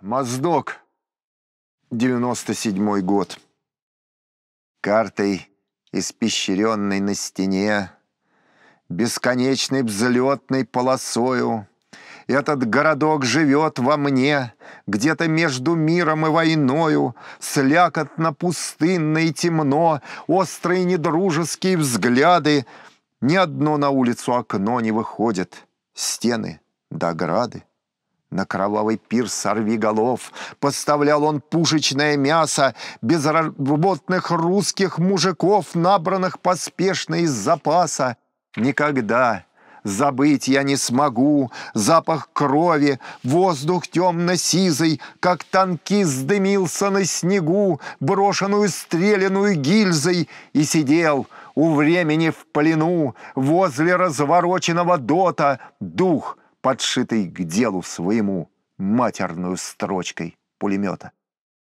Моздок. 97 год. Картой, испещренной на стене, Бесконечной взлетной полосою, Этот городок живет во мне, Где-то между миром и войною, Слякотно, пустынно и темно, Острые недружеские взгляды, Ни одно на улицу окно не выходит, Стены до да грады. На кровавый пир сорви голов Поставлял он пушечное мясо Безработных русских мужиков, Набранных поспешно из запаса. Никогда забыть я не смогу Запах крови, воздух темно-сизый, Как танкист дымился на снегу, Брошенную стреляную гильзой, И сидел у времени в плену Возле развороченного дота дух — подшитый к делу своему матерную строчкой пулемета.